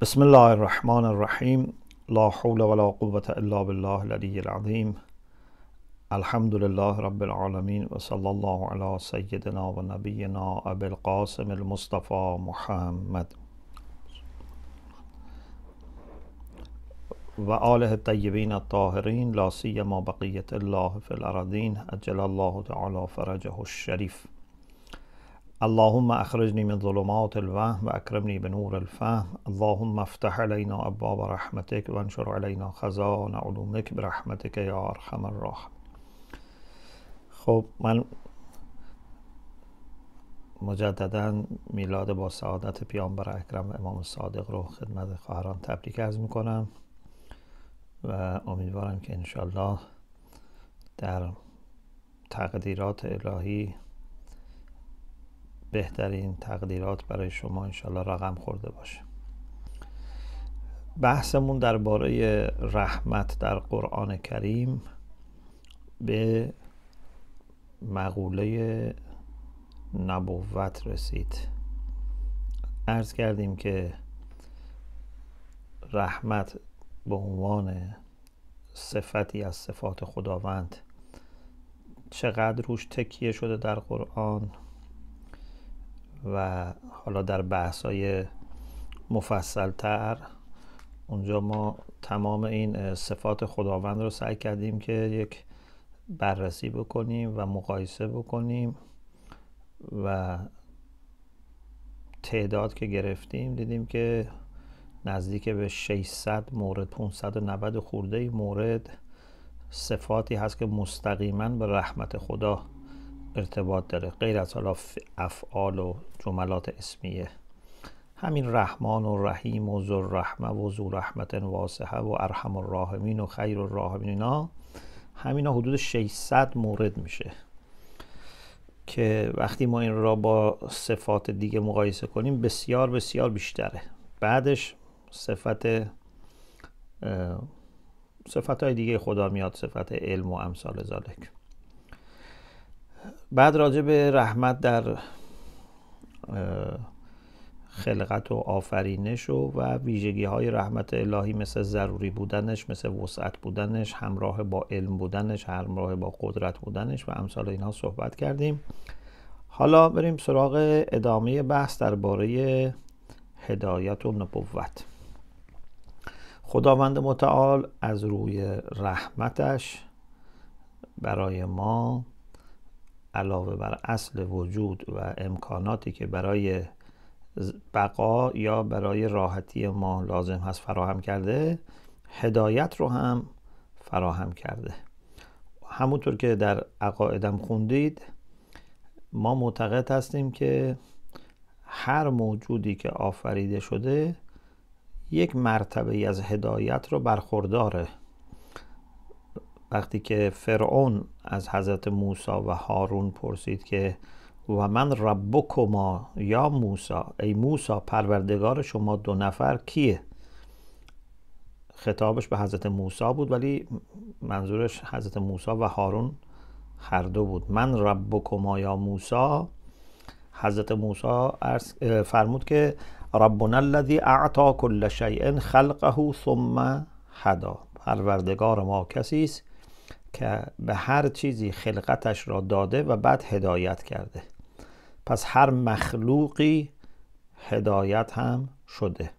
بسم الله الرحمن الرحیم لا حول ولا قوة الا بالله العلی العظیم الحمد لله رب العالمین و الله علی سیدنا و نبینا ابی القاسم المصطفی محمد و آله الطیبین الطاهرین لا سیما بقیت الله فی الارضین اجل الله تعالی فرجه الشریف اللهم اخرجني من ظلمات الوهم واكرمني بنور الفهم اللهم افتح علينا ابواب رحمتك وانشر علينا خزان علومك برحمتك یا ارحم الراحم خب من مجددا میلاد با سعادت پیامبر اکرم امام صادق رو خدمت خواهران تبریک عرض میکنم و امیدوارم که انشالله در تقدیرات الهی بهترین تقدیرات برای شما انشالله رقم خورده باشه بحثمون درباره رحمت در قرآن کریم به مقوله نبوت رسید ارز کردیم که رحمت به عنوان صفتی از صفات خداوند چقدر روش تکیه شده در قرآن و حالا در بحث های مفصل تر اونجا ما تمام این صفات خداوند رو سعی کردیم که یک بررسی بکنیم و مقایسه بکنیم و تعداد که گرفتیم دیدیم که نزدیک به 600 مورد 590 خورده مورد صفاتی هست که مستقیما به رحمت خدا ارتباط داره غیر از حالا افعال و جملات اسمیه همین رحمان و رحیم و ذو رحمه و ذو رحمت واسعه و ارحم الراحمین و خیر الراحمین اینا همینا حدود 600 مورد میشه که وقتی ما این را با صفات دیگه مقایسه کنیم بسیار بسیار بیشتره بعدش صفت صفت های دیگه خدا میاد صفت علم و امثال زالک بعد راجع به رحمت در خلقت و آفرینش و, و ویژگی های رحمت الهی مثل ضروری بودنش مثل وسعت بودنش همراه با علم بودنش همراه با قدرت بودنش و امثال اینها صحبت کردیم حالا بریم سراغ ادامه بحث درباره هدایت و نبوت خداوند متعال از روی رحمتش برای ما علاوه بر اصل وجود و امکاناتی که برای بقا یا برای راحتی ما لازم هست فراهم کرده هدایت رو هم فراهم کرده همونطور که در عقایدم خوندید ما معتقد هستیم که هر موجودی که آفریده شده یک مرتبه از هدایت رو برخورداره وقتی که فرعون از حضرت موسی و هارون پرسید که و من ربکما یا موسا ای موسا پروردگار شما دو نفر کیه خطابش به حضرت موسی بود ولی منظورش حضرت موسی و هارون هر دو بود من ربکما یا موسا حضرت موسی فرمود که ربنا الذی اعطا کل شیء خلقه ثم حدا پروردگار ما کسی است که به هر چیزی خلقتش را داده و بعد هدایت کرده پس هر مخلوقی هدایت هم شده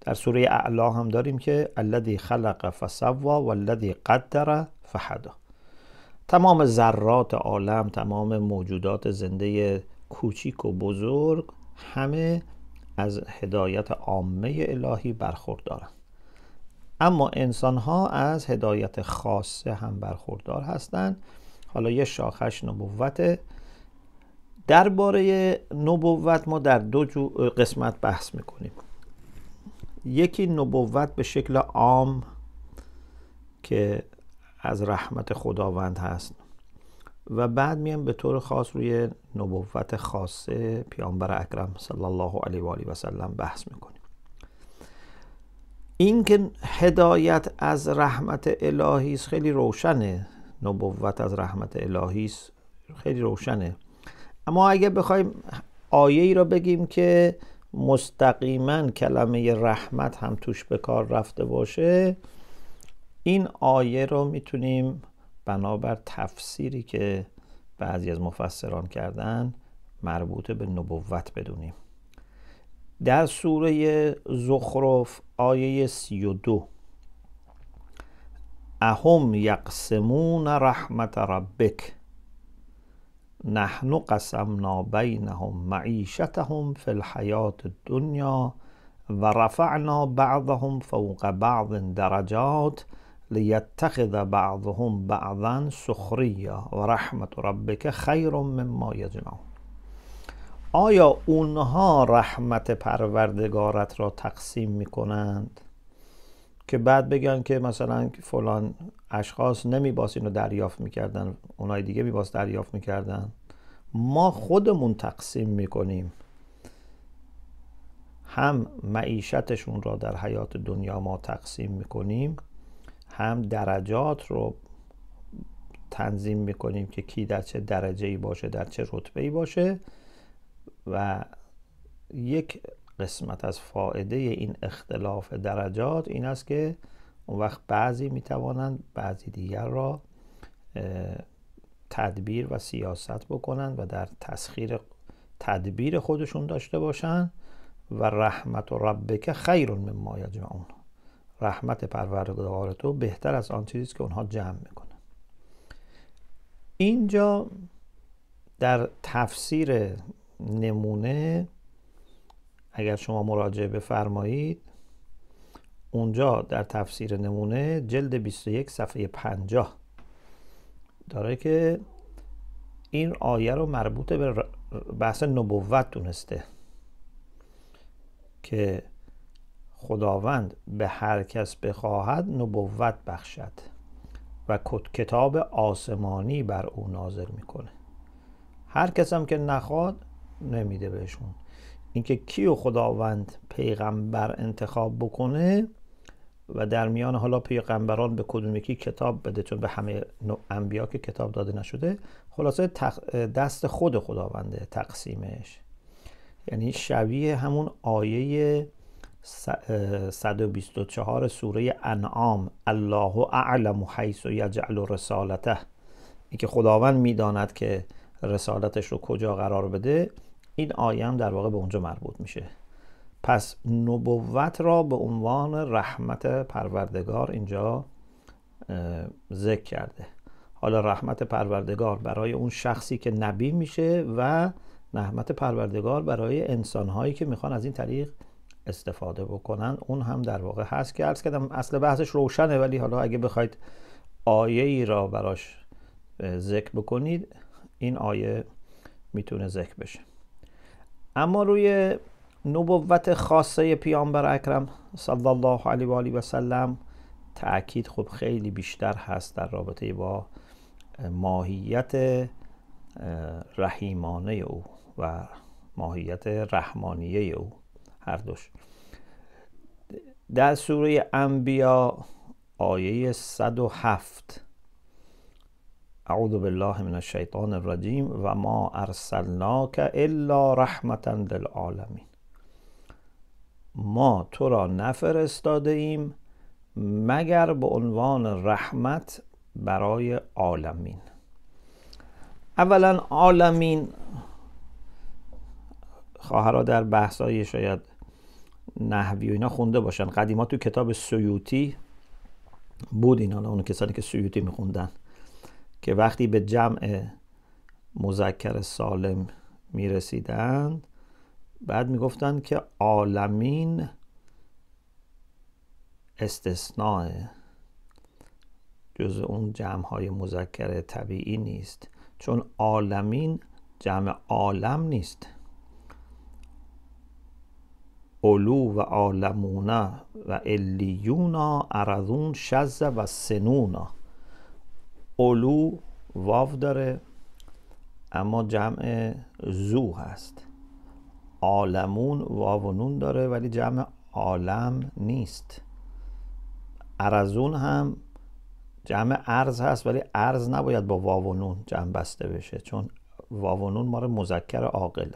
در سوره اعلا هم داریم که الذی خلق فسوا الذی قدر فهدا تمام ذرات عالم تمام موجودات زنده کوچیک و بزرگ همه از هدایت عامه الهی برخوردارند اما انسان ها از هدایت خاصه هم برخوردار هستند حالا یه شاخش نبوت درباره نبوت ما در دو قسمت بحث میکنیم یکی نبوت به شکل عام که از رحمت خداوند هست و بعد میام به طور خاص روی نبوت خاصه پیامبر اکرم صلی الله علیه و آله و سلم بحث میکنیم این که هدایت از رحمت الهی است خیلی روشنه نبوت از رحمت الهی است خیلی روشنه اما اگه بخوایم آیه ای را بگیم که مستقیما کلمه رحمت هم توش به کار رفته باشه این آیه رو میتونیم بنابر تفسیری که بعضی از مفسران کردن مربوط به نبوت بدونیم در سوره زخرف آیه 32 اهم یقسمون رحمت ربک نحن قسمنا بینهم معیشتهم فی الحیات الدنیا ورفعنا بعضهم فوق بعض درجات لیتخذ بعضهم بعضا سخریا و رحمت ربک خیر مما یجمعون آیا اونها رحمت پروردگارت را تقسیم می کنند که بعد بگن که مثلا فلان اشخاص نمی باس اینو دریافت میکردن اونای دیگه می باس دریافت میکردن ما خودمون تقسیم میکنیم هم معیشتشون را در حیات دنیا ما تقسیم میکنیم هم درجات رو تنظیم میکنیم که کی در چه درجه ای باشه در چه رتبه ای باشه و یک قسمت از فائده این اختلاف درجات این است که اون وقت بعضی می توانند بعضی دیگر را تدبیر و سیاست بکنند و در تسخیر تدبیر خودشون داشته باشند و رحمت و ربک خیر مما یجمعون رحمت پروردگار تو بهتر از آن چیزی که اونها جمع میکنن اینجا در تفسیر نمونه اگر شما مراجعه بفرمایید اونجا در تفسیر نمونه جلد 21 صفحه 50 داره که این آیه رو مربوط به بحث نبوت دونسته که خداوند به هر کس بخواهد نبوت بخشد و کتاب آسمانی بر او نازل میکنه هر کس هم که نخواد نمیده بهشون اینکه کیو خداوند پیغمبر انتخاب بکنه و در میان حالا پیغمبران به کدوم یکی کتاب بده چون به همه انبیا که کتاب داده نشده خلاصه دست خود خداونده تقسیمش یعنی شبیه همون آیه 124 سوره انعام الله اعلم حیث یجعل رسالته اینکه خداوند میداند که رسالتش رو کجا قرار بده این آیه هم در واقع به اونجا مربوط میشه پس نبوت را به عنوان رحمت پروردگار اینجا ذکر کرده حالا رحمت پروردگار برای اون شخصی که نبی میشه و رحمت پروردگار برای انسانهایی که میخوان از این طریق استفاده بکنن اون هم در واقع هست که عرض کردم اصل بحثش روشنه ولی حالا اگه بخواید آیه ای را براش ذکر بکنید این آیه میتونه ذکر بشه اما روی نبوت خاصه پیامبر اکرم صلی الله علیه و آله و سلم تاکید خب خیلی بیشتر هست در رابطه با ماهیت رحیمانه او و ماهیت رحمانیه او هر دوش در سوره انبیا آیه 107 اعوذ بالله من الشیطان الرجیم و ما ارسلناک الا رحمتا للعالمین ما تو را نفرستاده ایم مگر به عنوان رحمت برای عالمین اولا عالمین خواهرها در بحثای شاید نحوی و اینا خونده باشن قدیما تو کتاب سیوتی بود اینا اون کسانی که سیوتی میخوندن که وقتی به جمع مذکر سالم میرسیدند بعد میگفتند که عالمین استثناء جز اون جمع های مذکر طبیعی نیست چون عالمین جمع عالم نیست علو و عالمونه و الیونا عرضون شز و سنونا اولو واو داره اما جمع زو هست عالمون واو و نون داره ولی جمع عالم نیست ارزون هم جمع ارز هست ولی ارز نباید با واو و نون جمع بسته بشه چون واو و نون ماره مذکر عاقله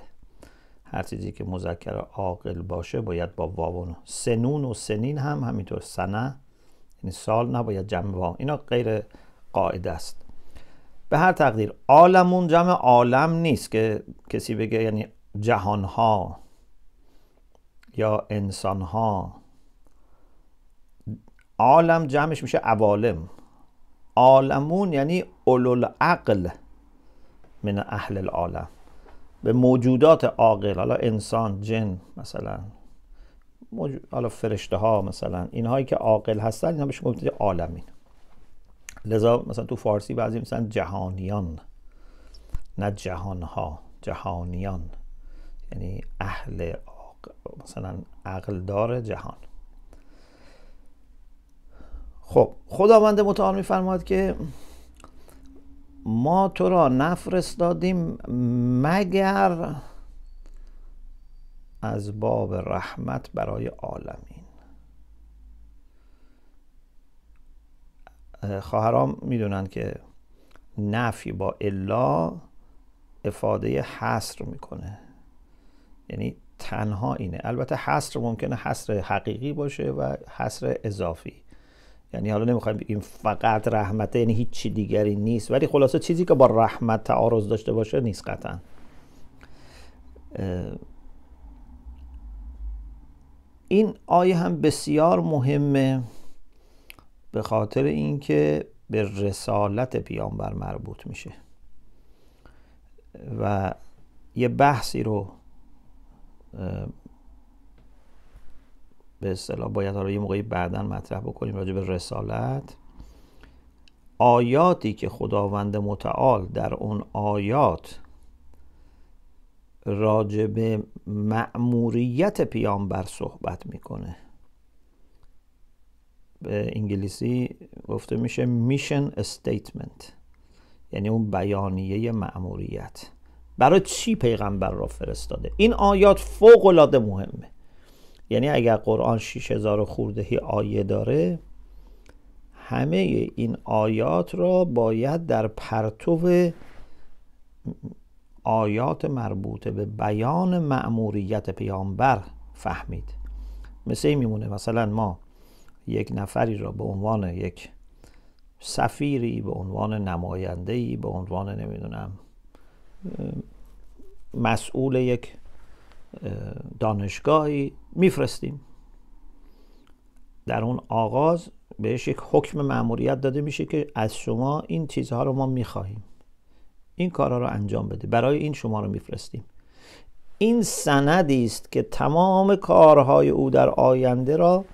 هر چیزی که مذکر عاقل باشه باید با واو و نون سنون و سنین هم همینطور سنه یعنی سال نباید جمع واو اینا غیر قاعده است به هر تقدیر عالمون جمع عالم نیست که کسی بگه یعنی جهان ها یا انسان ها عالم جمعش میشه عوالم عالمون یعنی عقل من اهل العالم به موجودات عاقل حالا انسان جن مثلا موجود... حالا فرشته ها مثلا اینهایی که عاقل هستن اینا بهشون عالمین لذا مثلا تو فارسی بعضی مثلا جهانیان نه جهانها جهانیان یعنی اهل مثلا عقلدار جهان خب خداوند متعال میفرماد که ما تو را نفرستادیم مگر از باب رحمت برای عالمی خواهرام میدونن که نفی با الا افاده حصر میکنه یعنی تنها اینه البته حصر ممکنه حصر حقیقی باشه و حصر اضافی یعنی حالا نمیخوایم این فقط رحمت. یعنی هیچ دیگری نیست ولی خلاصه چیزی که با رحمت تعارض داشته باشه نیست قطعا این آیه هم بسیار مهمه به خاطر اینکه به رسالت پیامبر مربوط میشه و یه بحثی رو به اصطلاح باید حالا یه موقعی بعدا مطرح بکنیم راجع به رسالت آیاتی که خداوند متعال در اون آیات راجع به مأموریت پیامبر صحبت میکنه به انگلیسی گفته میشه میشن استیتمنت یعنی اون بیانیه ماموریت برای چی پیغمبر را فرستاده این آیات فوق العاده مهمه یعنی اگر قرآن 6000 خوردهی آیه داره همه این آیات را باید در پرتو آیات مربوطه به بیان مأموریت پیامبر فهمید مثل این میمونه مثلا ما یک نفری را به عنوان یک سفیری به عنوان نمایندهی به عنوان نمیدونم مسئول یک دانشگاهی میفرستیم در اون آغاز بهش یک حکم معموریت داده میشه که از شما این چیزها رو ما میخواهیم این کارها رو انجام بده برای این شما رو میفرستیم این سندی است که تمام کارهای او در آینده را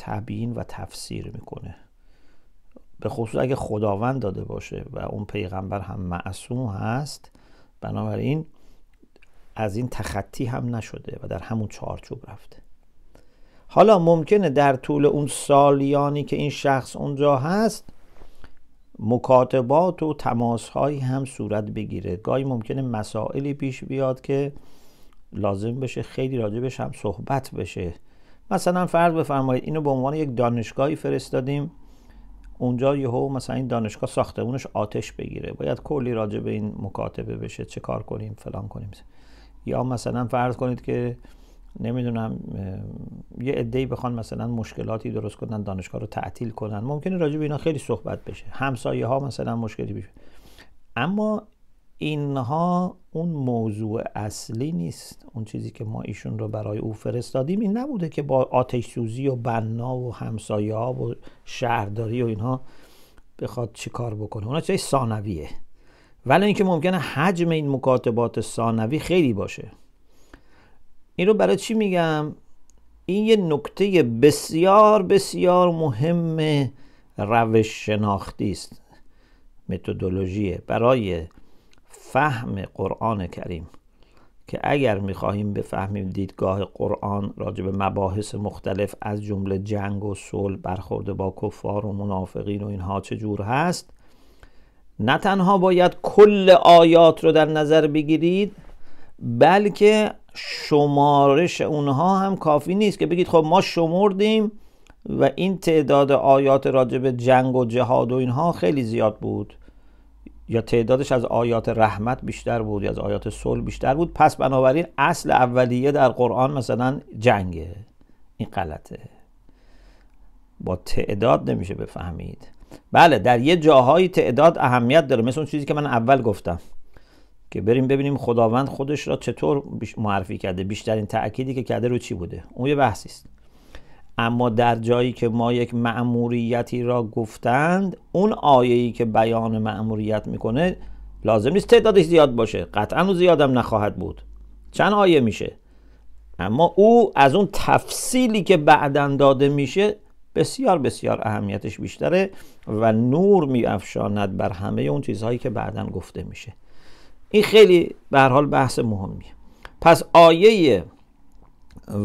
تبیین و تفسیر میکنه به خصوص اگه خداوند داده باشه و اون پیغمبر هم معصوم هست بنابراین از این تخطی هم نشده و در همون چارچوب رفته حالا ممکنه در طول اون سالیانی که این شخص اونجا هست مکاتبات و تماسهایی هم صورت بگیره گاهی ممکنه مسائلی پیش بیاد که لازم بشه خیلی راجبش هم صحبت بشه مثلا فرض بفرمایید اینو به عنوان یک دانشگاهی فرستادیم اونجا یهو مثلا این دانشگاه ساختمونش آتش بگیره باید کلی راجع به این مکاتبه بشه چه کار کنیم فلان کنیم یا مثلا فرض کنید که نمیدونم یه ای بخوان مثلا مشکلاتی درست کنن دانشگاه رو تعطیل کنن ممکنه راجع به اینا خیلی صحبت بشه همسایه ها مثلا مشکلی بشه اما اینها اون موضوع اصلی نیست اون چیزی که ما ایشون رو برای او فرستادیم این نبوده که با آتش سوزی و بنا و همسایه ها و شهرداری و اینها بخواد چیکار بکنه اونا چیز ثانویه ولی اینکه ممکنه حجم این مکاتبات ثانوی خیلی باشه این رو برای چی میگم این یه نکته بسیار بسیار مهم روش شناختی است متدولوژی برای فهم قرآن کریم که اگر میخواهیم بفهمیم دیدگاه قرآن راجع به مباحث مختلف از جمله جنگ و صلح برخورد با کفار و منافقین و اینها چجور هست نه تنها باید کل آیات رو در نظر بگیرید بلکه شمارش اونها هم کافی نیست که بگید خب ما شمردیم و این تعداد آیات راجع به جنگ و جهاد و اینها خیلی زیاد بود یا تعدادش از آیات رحمت بیشتر بود یا از آیات صلح بیشتر بود پس بنابراین اصل اولیه در قرآن مثلا جنگه این غلطه با تعداد نمیشه بفهمید بله در یه جاهایی تعداد اهمیت داره مثل اون چیزی که من اول گفتم که بریم ببینیم خداوند خودش را چطور معرفی کرده بیشترین تأکیدی که کرده رو چی بوده اون یه بحثی است اما در جایی که ما یک معموریتی را گفتند اون ای که بیان معموریت میکنه لازم نیست تعدادش زیاد باشه قطعا و زیادم نخواهد بود چند آیه میشه اما او از اون تفصیلی که بعدا داده میشه بسیار بسیار اهمیتش بیشتره و نور میافشاند بر همه اون چیزهایی که بعدا گفته میشه این خیلی به حال بحث مهمیه پس آیه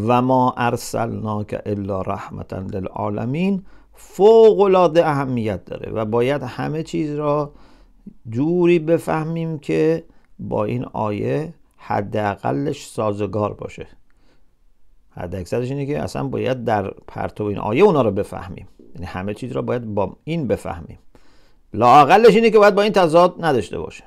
و ما ارسلناک الا رحمتا للعالمین فوق العاده اهمیت داره و باید همه چیز را جوری بفهمیم که با این آیه حداقلش سازگار باشه حد اکثرش اینه که اصلا باید در پرتو این آیه اونا رو بفهمیم یعنی همه چیز را باید با این بفهمیم لاقلش اینه که باید با این تضاد نداشته باشه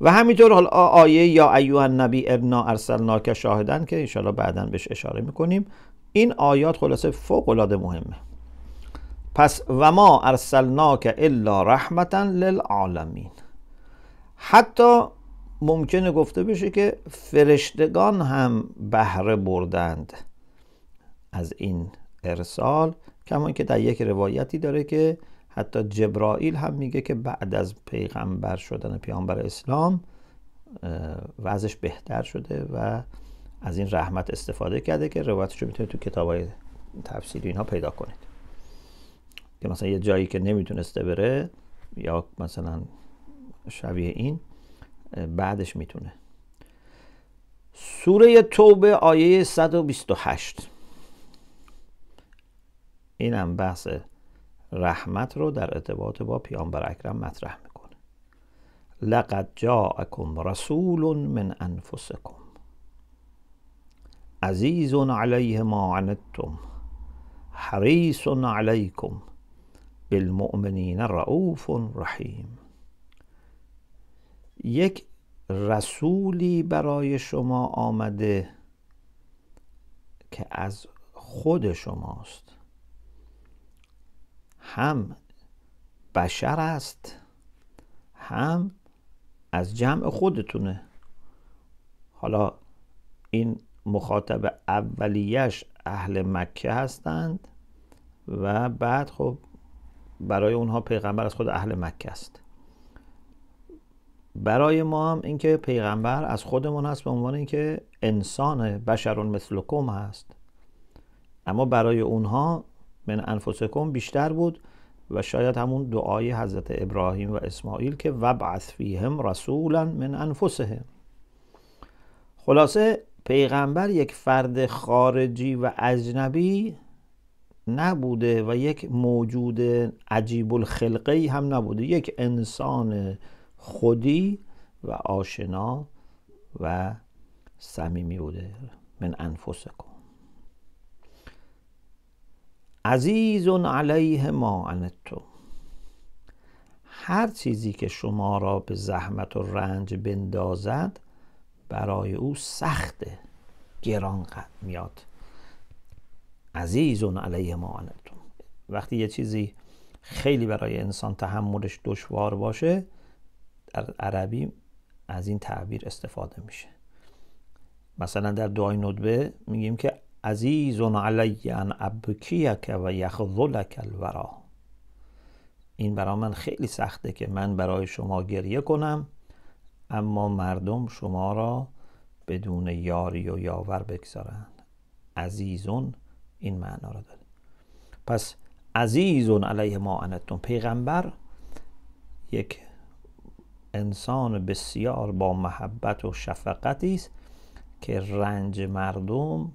و همینطور حالا آیه یا ایوه النبی ابنا ارسلناک شاهدن که انشالله بعدا بهش اشاره میکنیم این آیات خلاصه فوق العاده مهمه پس و ما ارسلناک الا رحمتا للعالمین حتی ممکنه گفته بشه که فرشتگان هم بهره بردند از این ارسال کمان که در یک روایتی داره که حتی جبرائیل هم میگه که بعد از پیغمبر شدن پیامبر اسلام وضعش بهتر شده و از این رحمت استفاده کرده که روایتش رو میتونید تو کتاب های تفسیری اینها پیدا کنید که مثلا یه جایی که نمیتونسته بره یا مثلا شبیه این بعدش میتونه سوره توبه آیه 128 اینم بحث رحمت رو در ارتباط با پیامبر اکرم مطرح میکنه لقد جاءکم رسول من انفسکم عزیز علیه ما عنتم حریص علیکم بالمؤمنین رعوف رحیم یک رسولی برای شما آمده که از خود شماست هم بشر است هم از جمع خودتونه حالا این مخاطب اولیش اهل مکه هستند و بعد خب برای اونها پیغمبر از خود اهل مکه است برای ما هم اینکه پیغمبر از خودمون هست به عنوان اینکه انسان بشرون کم هست اما برای اونها من انفسکم بیشتر بود و شاید همون دعای حضرت ابراهیم و اسماعیل که وبعث فیهم رسولا من انفسهم خلاصه پیغمبر یک فرد خارجی و اجنبی نبوده و یک موجود عجیب الخلقی هم نبوده یک انسان خودی و آشنا و صمیمی بوده من انفسکم عزیز علیه ما انتم هر چیزی که شما را به زحمت و رنج بندازد برای او سخت گران میاد عزیز علیه ما انتم وقتی یه چیزی خیلی برای انسان تحملش دشوار باشه در عربی از این تعبیر استفاده میشه مثلا در دعای ندبه میگیم که عزیز علی ان ابکیک و یخذلک الورا این برای من خیلی سخته که من برای شما گریه کنم اما مردم شما را بدون یاری و یاور بگذارند عزیزون این معنا را داره پس عزیزون علیه ما انتون پیغمبر یک انسان بسیار با محبت و شفقتی است که رنج مردم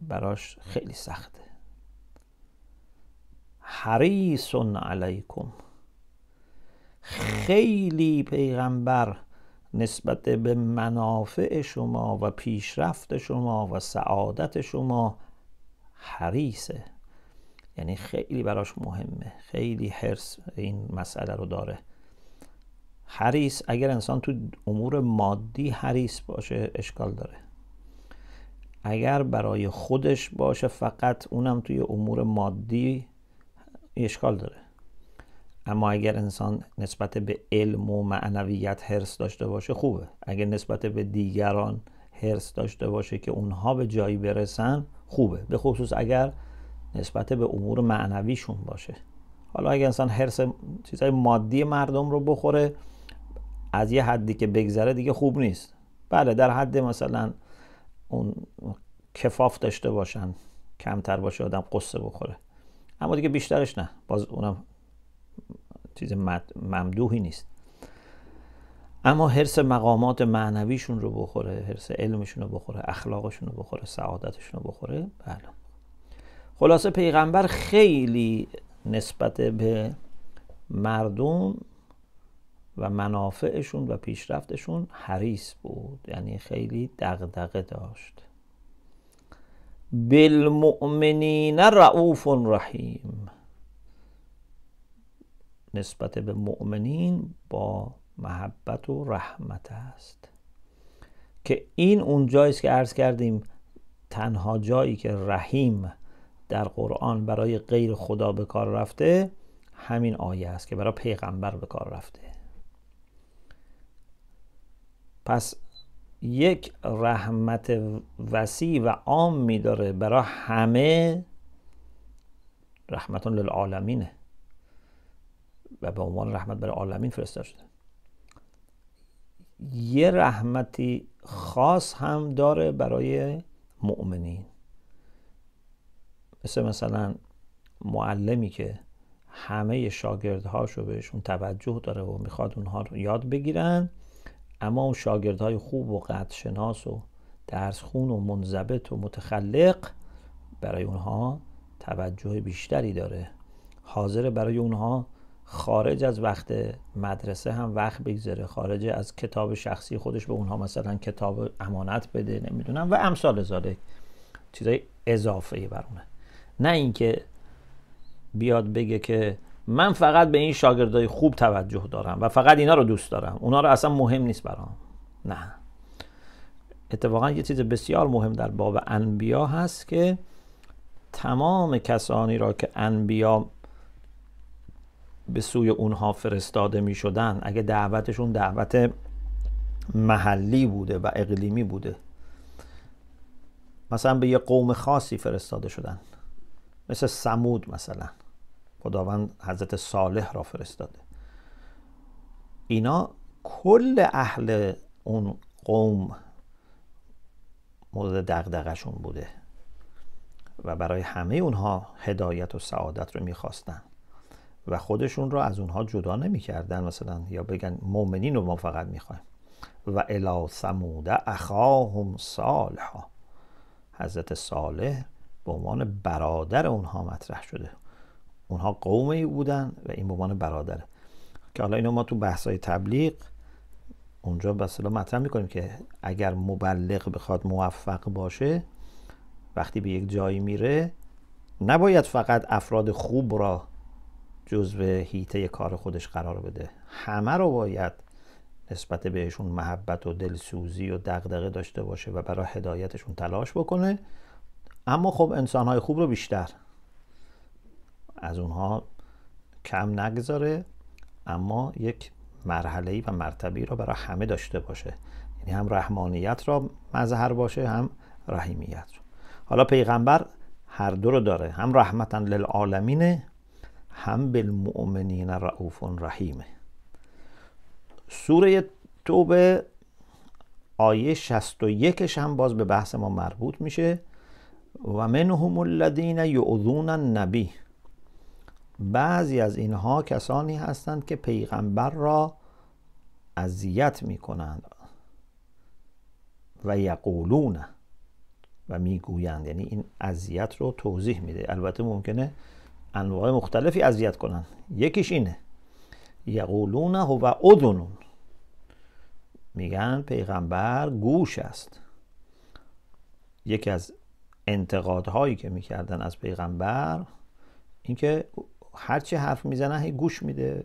براش خیلی سخته حریصون علیکم خیلی پیغمبر نسبت به منافع شما و پیشرفت شما و سعادت شما حریصه یعنی خیلی براش مهمه خیلی حرس این مسئله رو داره حریص اگر انسان تو امور مادی حریص باشه اشکال داره اگر برای خودش باشه فقط اونم توی امور مادی اشکال داره اما اگر انسان نسبت به علم و معنویت هرس داشته باشه خوبه اگر نسبت به دیگران هرس داشته باشه که اونها به جایی برسن خوبه به خصوص اگر نسبت به امور معنویشون باشه حالا اگر انسان هرس چیزهای مادی مردم رو بخوره از یه حدی که بگذره دیگه خوب نیست بله در حد مثلا اون کفاف داشته باشن کمتر باشه آدم قصه بخوره اما دیگه بیشترش نه باز اونم چیز ممدوحی نیست اما حرس مقامات معنویشون رو بخوره حرس علمشون رو بخوره اخلاقشون رو بخوره سعادتشون رو بخوره بله خلاصه پیغمبر خیلی نسبت به مردم و منافعشون و پیشرفتشون حریص بود یعنی خیلی دغدغه داشت بالمؤمنین رعوف رحیم نسبت به مؤمنین با محبت و رحمت است که این اون جایی که عرض کردیم تنها جایی که رحیم در قرآن برای غیر خدا به کار رفته همین آیه است که برای پیغمبر به کار رفته پس یک رحمت وسیع و عام داره برای همه رحمتون للعالمینه و به عنوان رحمت برای عالمین فرستاده شده یه رحمتی خاص هم داره برای مؤمنین مثل مثلا معلمی که همه شاگردهاش رو بهشون توجه داره و میخواد اونها رو یاد بگیرن اما اون شاگردهای خوب و قدرشناس و درس خون و منضبط و متخلق برای اونها توجه بیشتری داره حاضر برای اونها خارج از وقت مدرسه هم وقت بگذره خارج از کتاب شخصی خودش به اونها مثلا کتاب امانت بده نمیدونم و امثال ذالک چیزای اضافه برونه نه اینکه بیاد بگه که من فقط به این شاگردای خوب توجه دارم و فقط اینا رو دوست دارم اونا رو اصلا مهم نیست برام نه اتفاقا یه چیز بسیار مهم در باب انبیا هست که تمام کسانی را که انبیا به سوی اونها فرستاده می شدن اگه دعوتشون دعوت محلی بوده و اقلیمی بوده مثلا به یه قوم خاصی فرستاده شدن مثل سمود مثلا خداوند حضرت صالح را فرستاده اینا کل اهل اون قوم مورد دقدقشون بوده و برای همه اونها هدایت و سعادت رو میخواستن و خودشون رو از اونها جدا نمیکردن مثلا یا بگن مؤمنین رو ما فقط میخوایم و الا ثمود اخاهم صالحا حضرت صالح به عنوان برادر اونها مطرح شده اونها قوم ای بودن و این به عنوان برادره که حالا اینو ما تو بحثای تبلیغ اونجا مثلا مطرح میکنیم که اگر مبلغ بخواد موفق باشه وقتی به یک جایی میره نباید فقط افراد خوب را جزو هیته کار خودش قرار بده همه رو باید نسبت بهشون محبت و دلسوزی و دغدغه داشته باشه و برای هدایتشون تلاش بکنه اما خب انسانهای خوب رو بیشتر از اونها کم نگذاره اما یک مرحله و مرتبی را برای همه داشته باشه یعنی هم رحمانیت را مظهر باشه هم رحیمیت را حالا پیغمبر هر دو رو داره هم رحمتا للعالمینه هم بالمؤمنین رعوف رحیمه سوره توبه آیه 61 هم باز به بحث ما مربوط میشه و منهم الذین یعذون النبی بعضی از اینها کسانی هستند که پیغمبر را اذیت می کنند و یقولون و میگویند یعنی این اذیت رو توضیح میده البته ممکنه انواع مختلفی اذیت کنن یکیش اینه یقولون هو می میگن پیغمبر گوش است یکی از انتقادهایی که میکردن از پیغمبر اینکه هرچی حرف میزنن هی گوش میده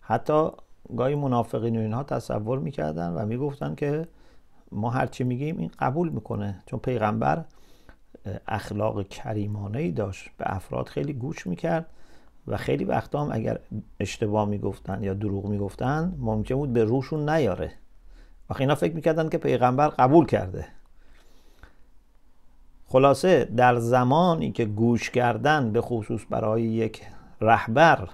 حتی گاهی منافقین و اینها تصور میکردن و میگفتن که ما هرچی میگیم این قبول میکنه چون پیغمبر اخلاق کریمانه ای داشت به افراد خیلی گوش میکرد و خیلی وقتا هم اگر اشتباه میگفتن یا دروغ میگفتن ممکن بود به روشون نیاره و اینا فکر میکردن که پیغمبر قبول کرده خلاصه در زمانی که گوش کردن به خصوص برای یک رهبر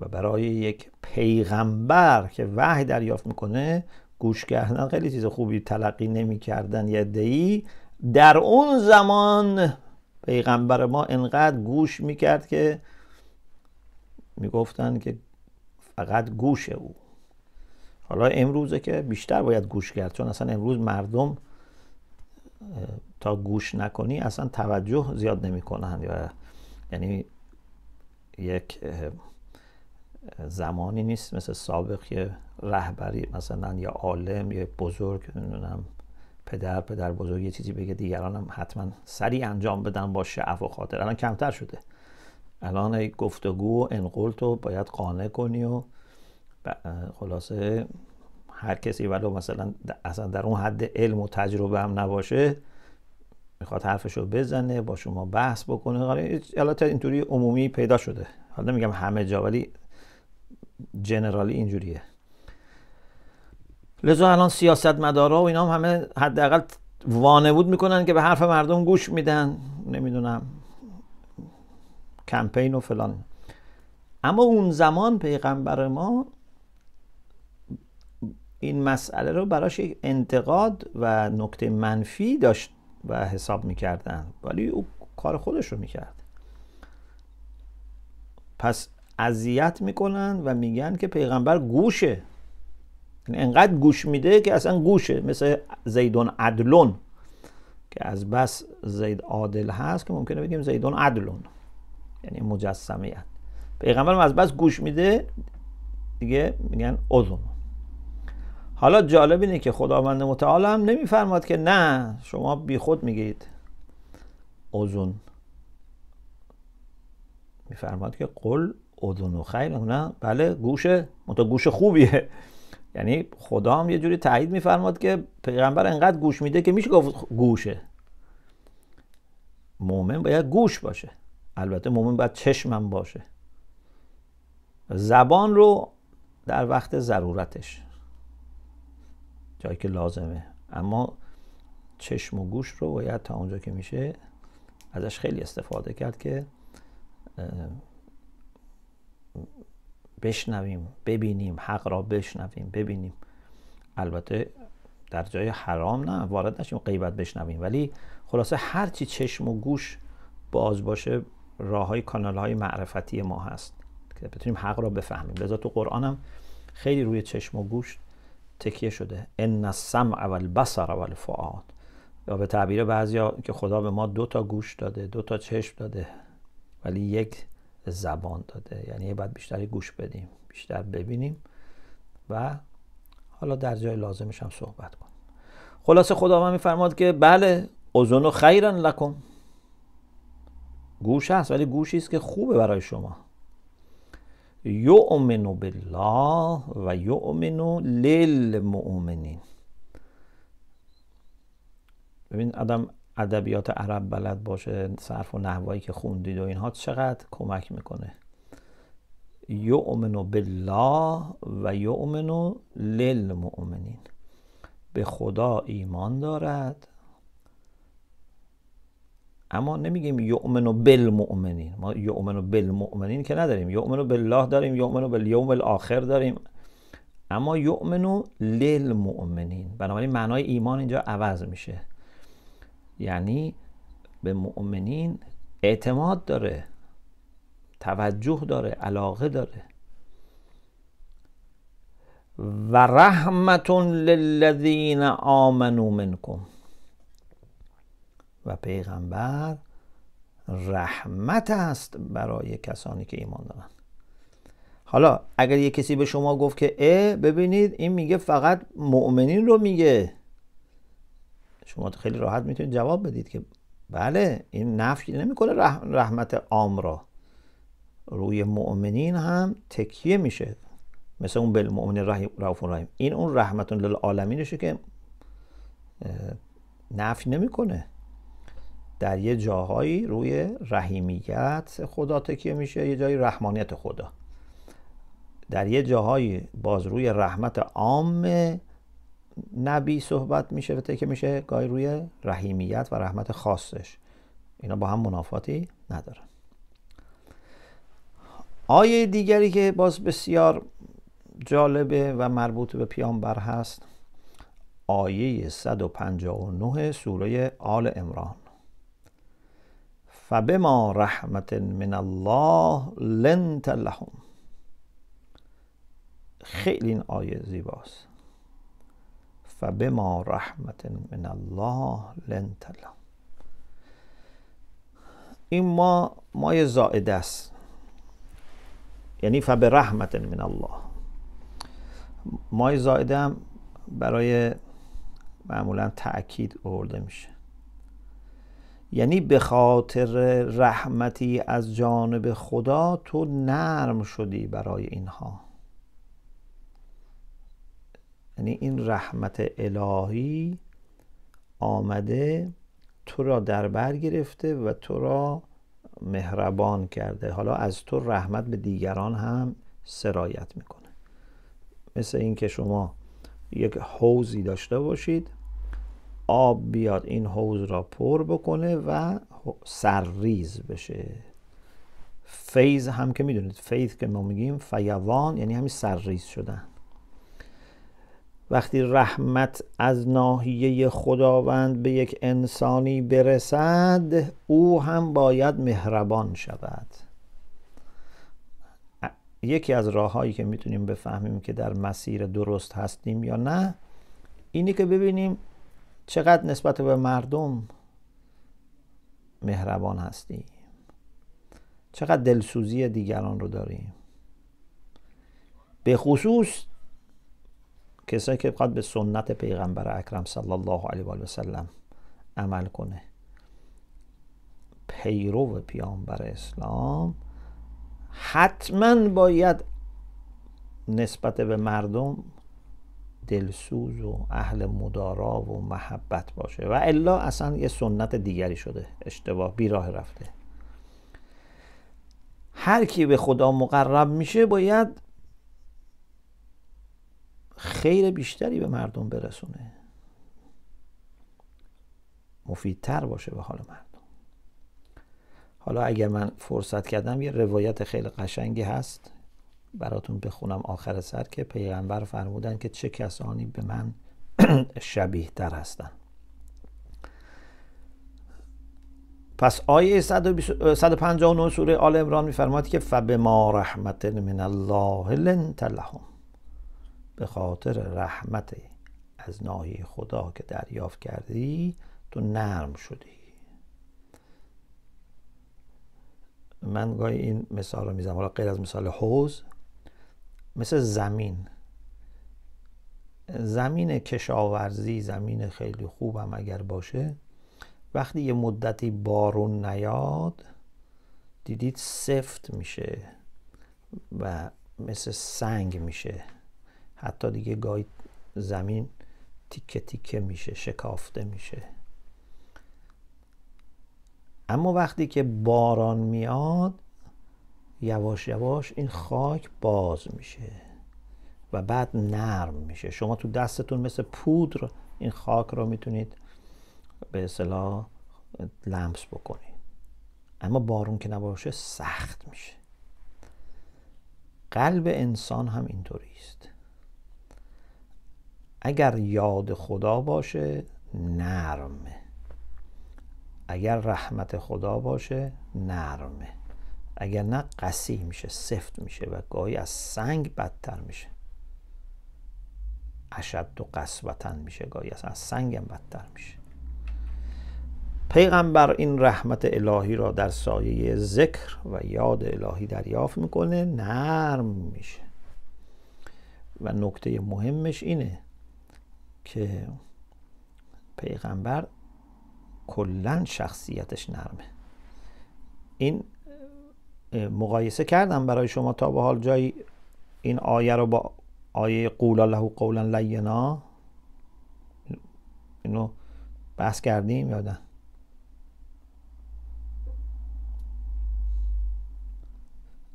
و برای یک پیغمبر که وحی دریافت میکنه گوش کردن خیلی چیز خوبی تلقی نمیکردن یه دهی در اون زمان پیغمبر ما انقدر گوش میکرد که میگفتن که فقط گوش او حالا امروزه که بیشتر باید گوش کرد چون اصلا امروز مردم تا گوش نکنی اصلا توجه زیاد نمیکنن یعنی یک زمانی نیست مثل سابق یه رهبری مثلا یا عالم یا بزرگ نمیدونم پدر پدر بزرگ یه چیزی بگه دیگران هم حتما سریع انجام بدن با شعف و خاطر الان کمتر شده الان گفتگو و انقلت رو باید قانع کنی و خلاصه هر کسی ولو مثلا اصلا در اون حد علم و تجربه هم نباشه میخواد حرفش رو بزنه با شما بحث بکنه حالا اینطوری عمومی پیدا شده حالا نمیگم همه جا ولی جنرالی اینجوریه لذا الان سیاست مدارا و اینا هم همه حداقل بود میکنن که به حرف مردم گوش میدن نمیدونم کمپین و فلان اما اون زمان پیغمبر ما این مسئله رو براش انتقاد و نکته منفی داشت و حساب میکردن ولی او کار خودش رو میکرد پس اذیت میکنن و میگن که پیغمبر گوشه یعنی انقدر گوش میده که اصلا گوشه مثل زیدون عدلون که از بس زید عادل هست که ممکنه بگیم زیدون عدلون یعنی مجسمیت پیغمبر از بس گوش میده دیگه میگن اذن حالا جالب اینه که خداوند متعال هم نمیفرماد که نه شما بیخود میگید اوزون میفرماد که قل اذن و خیر نه بله گوشه مت گوش خوبیه یعنی خدا هم یه جوری تایید میفرماد که پیغمبر انقدر گوش میده که میشه گفت گوشه مومن باید گوش باشه البته مؤمن باید چشمم باشه زبان رو در وقت ضرورتش جایی که لازمه اما چشم و گوش رو باید تا اونجا که میشه ازش خیلی استفاده کرد که بشنویم ببینیم حق را بشنویم ببینیم البته در جای حرام نه وارد نشیم غیبت بشنویم ولی خلاصه هرچی چشم و گوش باز باشه راه های کانال های معرفتی ما هست که بتونیم حق را بفهمیم لذا تو قرآن هم خیلی روی چشم و گوش تکیه شده ان السمع والبصر والفؤاد یا به تعبیر بعضیا که خدا به ما دو تا گوش داده دو تا چشم داده ولی یک زبان داده یعنی باید بیشتر گوش بدیم بیشتر ببینیم و حالا در جای لازمش هم صحبت کنیم خلاصه خدا هم میفرماد که بله اذن خیرن لکم گوش هست ولی گوشی است که خوبه برای شما یؤمن بالله و یؤمن للمؤمنین ببین آدم ادبیات عرب بلد باشه صرف و نحوایی که خوندید و اینها چقدر کمک میکنه یؤمنو بالله و یؤمنو للمؤمنین به خدا ایمان دارد اما نمیگیم یؤمنو بالمؤمنین ما یؤمنو بالمؤمنین که نداریم یؤمنو بالله داریم یؤمنو بالیوم الاخر داریم اما یؤمنو للمؤمنین بنابراین معنای ایمان اینجا عوض میشه یعنی به مؤمنین اعتماد داره توجه داره علاقه داره و رحمتون للذین آمنو منکم و پیغمبر رحمت است برای کسانی که ایمان دارند حالا اگر یه کسی به شما گفت که اه ببینید این میگه فقط مؤمنین رو میگه شما خیلی راحت میتونید جواب بدید که بله این نفی نمیکنه رحمت عام را روی مؤمنین هم تکیه میشه مثل اون بل مؤمنین رحیم این اون رحمت للعالمینشه که نفی نمیکنه در یه جاهایی روی رحیمیت خدا تکیه میشه یه جایی رحمانیت خدا در یه جاهایی باز روی رحمت عام نبی صحبت میشه و تکیه میشه گاهی روی رحیمیت و رحمت خاصش اینا با هم منافاتی ندارن آیه دیگری که باز بسیار جالبه و مربوط به پیامبر هست آیه 159 سوره آل امران فبما رحمت من الله لنت لهم خیلی این آیه زیباست فبما رحمت من الله لنت لهم این ما مای زائده است یعنی فب رحمت من الله مای زائده هم برای معمولا تأکید آورده میشه یعنی به خاطر رحمتی از جانب خدا تو نرم شدی برای اینها یعنی این رحمت الهی آمده تو را در بر گرفته و تو را مهربان کرده حالا از تو رحمت به دیگران هم سرایت میکنه مثل اینکه شما یک حوزی داشته باشید آب بیاد این حوض را پر بکنه و سرریز بشه فیض هم که میدونید فیض که ما میگیم فیوان یعنی همین سرریز شدن وقتی رحمت از ناحیه خداوند به یک انسانی برسد او هم باید مهربان شود یکی از راههایی که میتونیم بفهمیم که در مسیر درست هستیم یا نه اینی که ببینیم چقدر نسبت به مردم مهربان هستیم چقدر دلسوزی دیگران رو داریم به خصوص کسایی که بخواد به سنت پیغمبر اکرم صلی الله علیه و سلم عمل کنه پیرو پیامبر اسلام حتما باید نسبت به مردم دلسوز و اهل مدارا و محبت باشه و الا اصلا یه سنت دیگری شده اشتباه بیراه رفته هر کی به خدا مقرب میشه باید خیر بیشتری به مردم برسونه مفیدتر باشه به حال مردم حالا اگر من فرصت کردم یه روایت خیلی قشنگی هست براتون بخونم آخر سر که پیغمبر فرمودن که چه کسانی به من شبیه تر هستند پس آیه 159 سوره آل امران میفرماد که فبما رحمت من الله لنت لهم به خاطر رحمت از ناحیه خدا که دریافت کردی تو نرم شدی من گاهی این مثال رو میزنم حالا غیر از مثال حوز مثل زمین زمین کشاورزی زمین خیلی خوب هم اگر باشه وقتی یه مدتی بارون نیاد دیدید سفت میشه و مثل سنگ میشه حتی دیگه گاهی زمین تیکه تیکه میشه شکافته میشه اما وقتی که باران میاد یواش یواش این خاک باز میشه و بعد نرم میشه شما تو دستتون مثل پودر این خاک رو میتونید به اصطلاح لمس بکنید اما بارون که نباشه سخت میشه قلب انسان هم اینطوری است اگر یاد خدا باشه نرمه اگر رحمت خدا باشه نرمه اگر نه قصیح میشه سفت میشه و گاهی از سنگ بدتر میشه اشد و قصبتن میشه گاهی از سنگ هم بدتر میشه پیغمبر این رحمت الهی را در سایه ذکر و یاد الهی دریافت میکنه نرم میشه و نکته مهمش اینه که پیغمبر کلا شخصیتش نرمه این مقایسه کردم برای شما تا به حال جایی این آیه رو با آیه قولا له قولا لینا اینو بحث کردیم یادن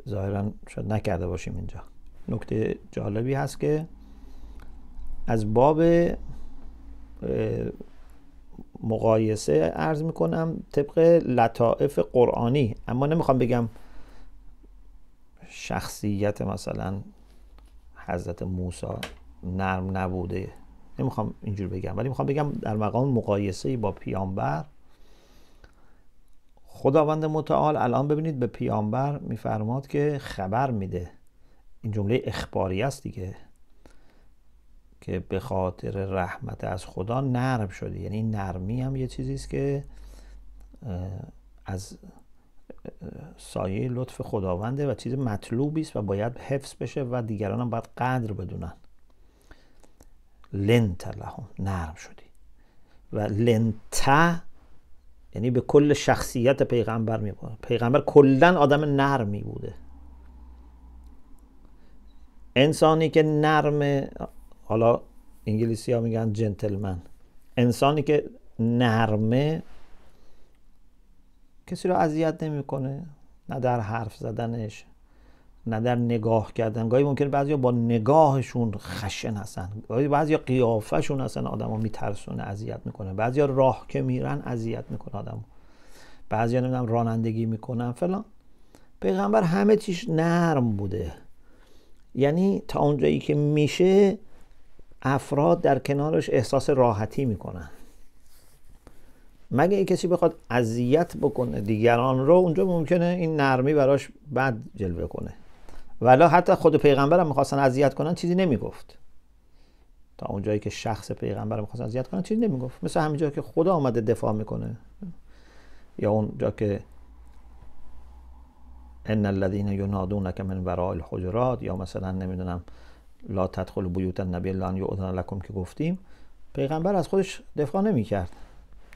ظاهرا شاید نکرده باشیم اینجا نکته جالبی هست که از باب مقایسه عرض میکنم طبق لطائف قرآنی اما نمیخوام بگم شخصیت مثلا حضرت موسی نرم نبوده نمیخوام اینجور بگم ولی میخوام بگم در مقام مقایسه با پیامبر خداوند متعال الان ببینید به پیامبر میفرماد که خبر میده این جمله اخباری است دیگه که به خاطر رحمت از خدا نرم شده یعنی نرمی هم یه چیزی است که از سایه لطف خداونده و چیز مطلوبی است و باید حفظ بشه و دیگران هم باید قدر بدونن لنت لهم نرم شدی و لنت یعنی به کل شخصیت پیغمبر می پیغمبر کلا آدم نرمی بوده انسانی که نرم حالا انگلیسی ها میگن جنتلمن انسانی که نرمه کسی رو اذیت نمیکنه نه در حرف زدنش نه در نگاه کردن گاهی ممکنه بعضیا با نگاهشون خشن هستن گاهی بعضیا قیافشون هستن آدمو میترسونه اذیت میکنه بعضیا راه که میرن اذیت میکنه آدمو بعضیا نمیدونم رانندگی میکنن فلان پیغمبر همه چیش نرم بوده یعنی تا اونجایی که میشه افراد در کنارش احساس راحتی میکنن مگه کسی بخواد اذیت بکنه دیگران رو اونجا ممکنه این نرمی براش بد جلوه کنه ولی حتی خود پیغمبر هم میخواستن اذیت کنن چیزی نمیگفت تا اونجایی که شخص پیغمبر میخواستن اذیت کنن چیزی نمیگفت مثل همینجا که خدا آمده دفاع میکنه یا اونجا که ان الذین ینادونک من وراء الحجرات یا مثلا نمیدونم لا تدخل بیوت النبی الا ان لکم که گفتیم پیغمبر از خودش دفاع نمیکرد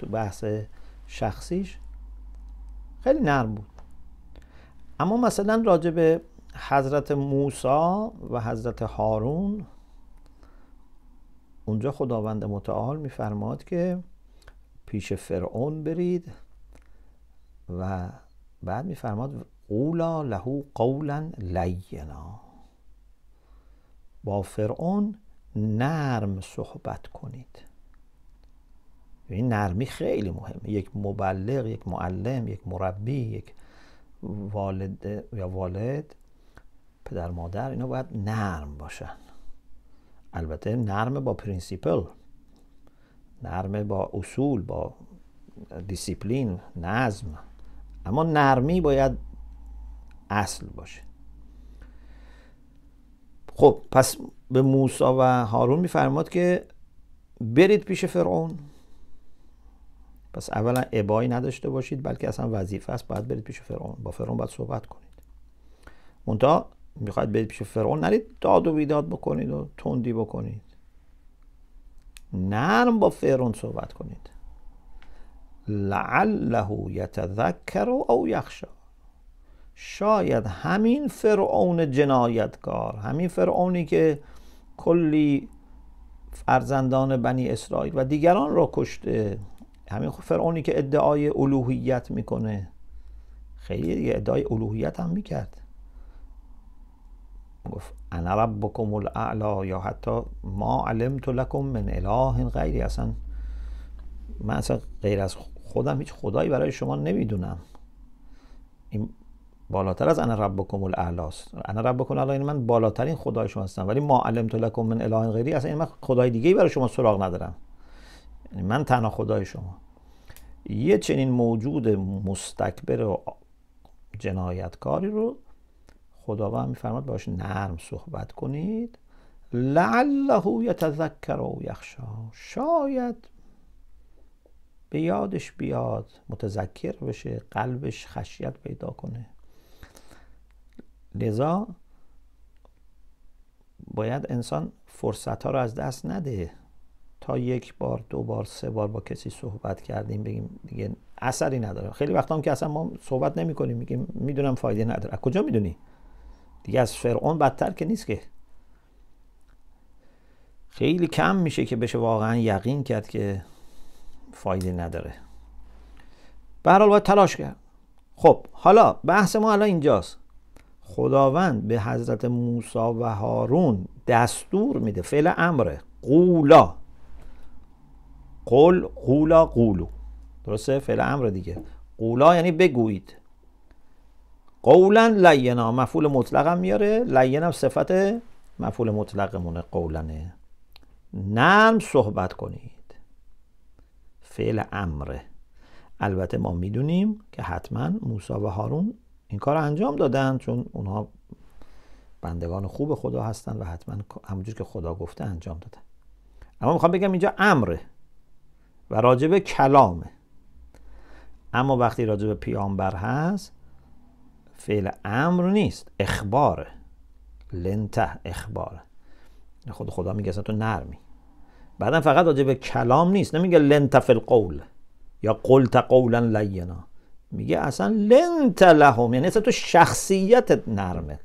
تو بحث شخصیش خیلی نرم بود اما مثلا راجع به حضرت موسی و حضرت هارون اونجا خداوند متعال میفرماد که پیش فرعون برید و بعد میفرماد قولا له قولا لینا با فرعون نرم صحبت کنید این نرمی خیلی مهمه یک مبلغ یک معلم یک مربی یک والد یا والد پدر مادر اینا باید نرم باشن البته نرم با پرینسیپل نرم با اصول با دیسیپلین نظم اما نرمی باید اصل باشه خب پس به موسی و هارون میفرماد که برید پیش فرعون پس اولا ابایی نداشته باشید بلکه اصلا وظیفه است باید برید پیش فرعون با فرعون باید صحبت کنید منتها میخواید برید پیش فرعون نرید داد و بیداد بکنید و تندی بکنید نرم با فرعون صحبت کنید لعله یتذکر او یخشا شاید همین فرعون جنایتکار همین فرعونی که کلی فرزندان بنی اسرائیل و دیگران را کشته همین فرعونی که ادعای الوهیت میکنه خیلی ادعای الوهیت هم میکرد گفت انا ربکم الاعلا یا حتی ما علمت لکم من اله غیری اصلا من اصلا غیر از خودم هیچ خدایی برای شما نمیدونم این بالاتر از انا ربکم است. انا ربکم الاعلا این یعنی من بالاترین خدای شما هستم ولی ما علمت لکم من اله غیری اصلا این یعنی من خدای دیگه برای شما سراغ ندارم من تنها خدای شما یه چنین موجود مستکبر و جنایتکاری رو خداوند میفرماد باش نرم صحبت کنید لعله یتذکر و یخشا شاید به یادش بیاد متذکر بشه قلبش خشیت پیدا کنه لذا باید انسان فرصت ها رو از دست نده تا یک بار دو بار سه بار با کسی صحبت کردیم بگیم دیگه اثری نداره خیلی وقتا هم که اصلا ما صحبت نمی کنیم میگیم میدونم فایده نداره از کجا میدونی دیگه از فرعون بدتر که نیست که خیلی کم میشه که بشه واقعا یقین کرد که فایده نداره به هر حال باید تلاش کرد خب حالا بحث ما الان اینجاست خداوند به حضرت موسی و هارون دستور میده فعل امره قولا قول قولا قولو درسته فعل امر دیگه قولا یعنی بگویید قولا لینا مفعول هم میاره لینم صفت مفعول مطلقمونه قولنه نرم صحبت کنید فعل امره البته ما میدونیم که حتما موسا و هارون این کار انجام دادن چون اونها بندگان خوب خدا هستن و حتما همونجور که خدا گفته انجام دادن اما میخوام بگم اینجا امره و راجب کلامه اما وقتی راجب پیامبر هست فعل امر نیست اخباره لنته اخباره خود خدا میگه اصلا تو نرمی بعدا فقط راجب کلام نیست نمیگه لنت فی القول یا قلت قولا لینا میگه اصلا لنت لهم یعنی اصلا تو شخصیتت نرمه